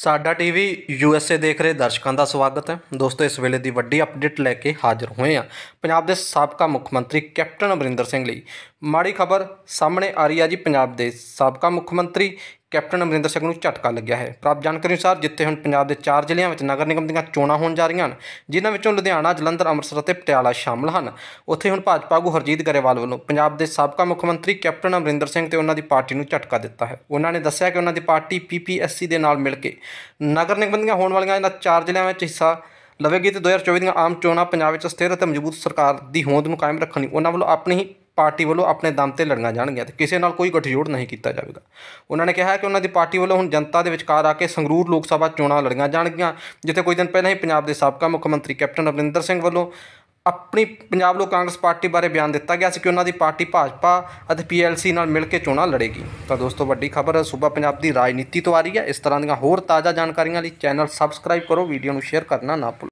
ਸਾਡਾ TV USA ਦੇਖ ਰਹੇ ਦਰਸ਼ਕਾਂ ਦਾ ਸਵਾਗਤ ਹੈ ਦੋਸਤੋ ਇਸ ਵੇਲੇ ਦੀ ਵੱਡੀ ਅਪਡੇਟ ਲੈ ਕੇ ਹਾਜ਼ਰ ਹੋਏ ਹਾਂ ਪੰਜਾਬ ਦੇ ਸਾਬਕਾ ਮੁੱਖ ਮੰਤਰੀ ਕੈਪਟਨ ਅਮਰਿੰਦਰ ਸਿੰਘ ਲਈ ਮਾੜੀ ਖਬਰ ਸਾਹਮਣੇ ਆ ਰਹੀ ਹੈ ਜੀ ਪੰਜਾਬ ਦੇ ਸਾਬਕਾ ਮੁੱਖ ਮੰਤਰੀ ਕੈਪਟਨ ਅਮਰਿੰਦਰ ਸਿੰਘ ਨੂੰ ਝਟਕਾ ਲੱਗਿਆ ਹੈ ਪ੍ਰਾਪਤ ਜਾਣਕਾਰੀ ਅਨੁਸਾਰ ਜਿੱਥੇ ਹੁਣ ਪੰਜਾਬ ਦੇ 4 ਜ਼ਿਲ੍ਹਿਆਂ ਵਿੱਚ ਨਗਰ ਨਿਗਮ ਦੀਆਂ ਚੋਣਾਂ ਹੋਣ ਜਾ ਰਹੀਆਂ ਹਨ ਜਿਨ੍ਹਾਂ ਵਿੱਚੋਂ ਲੁਧਿਆਣਾ ਜਲੰਧਰ ਅੰਮ੍ਰਿਤਸਰ ਅਤੇ ਪਟਿਆਲਾ ਸ਼ਾਮਲ ਹਨ ਉੱਥੇ ਹੁਣ ਭਾਜਪਾ ਆਗੂ ਹਰਜੀਤ ਗਰੇਵਾਲ ਵੱਲੋਂ ਪੰਜਾਬ ਦੇ ਸਾਬਕਾ ਮੁੱਖ ਮੰਤਰੀ ਕੈਪਟਨ ਅਮਰਿੰਦਰ ਸਿੰਘ ਤੇ ਉਹਨਾਂ ਦੀ ਪਾਰਟੀ ਨੂੰ ਝਟਕਾ ਦਿੱਤਾ ਹੈ ਉਹਨਾਂ ਨੇ ਦੱਸਿਆ ਕਿ ਉਹਨਾਂ ਦੀ ਪਾਰਟੀ ਪੀਪੀਐਸਸੀ ਦੇ ਨਾਲ ਮਿਲ ਕੇ ਨਗਰ ਨਿਗਮ ਦੀਆਂ ਹੋਣ ਵਾਲੀਆਂ ਇਹਨਾਂ 4 ਜ਼ਿਲ੍ਹਿਆਂ ਵਿੱਚ ਹਿੱਸਾ ਲਵੇਗੀ ਤੇ 2024 ਦੀਆਂ ਆਮ ਚੋਣਾਂ ਪੰਜਾਬ ਵਿੱਚ ਸਥਿਰ ਅਤੇ ਮਜ਼ਬੂਤ ਸਰਕਾਰ ਦੀ ਹੋਂਦ ਨੂੰ ਕਾਇਮ ਰੱਖਣ ਲਈ ਉਹਨਾਂ ਵੱਲੋਂ ਆਪਣੀ ਪਾਰਟੀ ਵੱਲੋਂ ਆਪਣੇ ਦਮ ਤੇ ਲੜਨਾ ਜਾਣਗੀਆਂ ਤੇ ਕਿਸੇ ਨਾਲ ਕੋਈ ਗਠਜੋੜ ਨਹੀਂ ਕੀਤਾ ਜਾਵੇਗਾ ਉਹਨਾਂ ਨੇ ਕਿਹਾ ਕਿ ਉਹਨਾਂ ਦੀ ਪਾਰਟੀ ਵੱਲੋਂ ਹੁਣ ਜਨਤਾ ਦੇ ਵਿਚਕਾਰ ਆ ਕੇ ਸੰਗਰੂਰ ਲੋਕ ਸਭਾ ਚੋਣਾਂ ਲੜੀਆਂ ਜਾਣਗੀਆਂ ਜਿੱਥੇ ਕੁਝ ਦਿਨ ਪਹਿਲਾਂ ਹੀ ਪੰਜਾਬ ਦੇ ਸਾਬਕਾ ਮੁੱਖ ਮੰਤਰੀ ਕੈਪਟਨ ਅਮਰਿੰਦਰ ਸਿੰਘ ਵੱਲੋਂ ਆਪਣੀ ਪੰਜਾਬ ਲੋਕ ਕਾਂਗਰਸ ਪਾਰਟੀ ਬਾਰੇ ਬਿਆਨ ਦਿੱਤਾ ਗਿਆ ਸੀ ਕਿ ਉਹਨਾਂ ਦੀ ਪਾਰਟੀ ਭਾਜਪਾ ਅਤੇ ਪੀਐਲਸੀ ਨਾਲ ਮਿਲ ਕੇ ਚੋਣਾਂ ਲੜੇਗੀ ਤਾਂ ਦੋਸਤੋ ਵੱਡੀ ਖਬਰ ਸੂਬਾ ਪੰਜਾਬ ਦੀ ਰਾਜਨੀਤੀ ਤੋਂ ਆ ਰਹੀ ਹੈ ਇਸ ਤਰ੍ਹਾਂ ਦੀਆਂ ਹੋਰ ਤਾਜ਼ਾ ਜਾਣਕਾਰੀਆਂ ਲਈ ਚੈਨਲ ਸਬਸਕ੍ਰਾਈਬ ਕਰੋ ਵੀਡੀਓ ਨੂੰ ਸ਼ੇਅਰ ਕਰਨਾ ਨਾ ਭੁੱਲੋ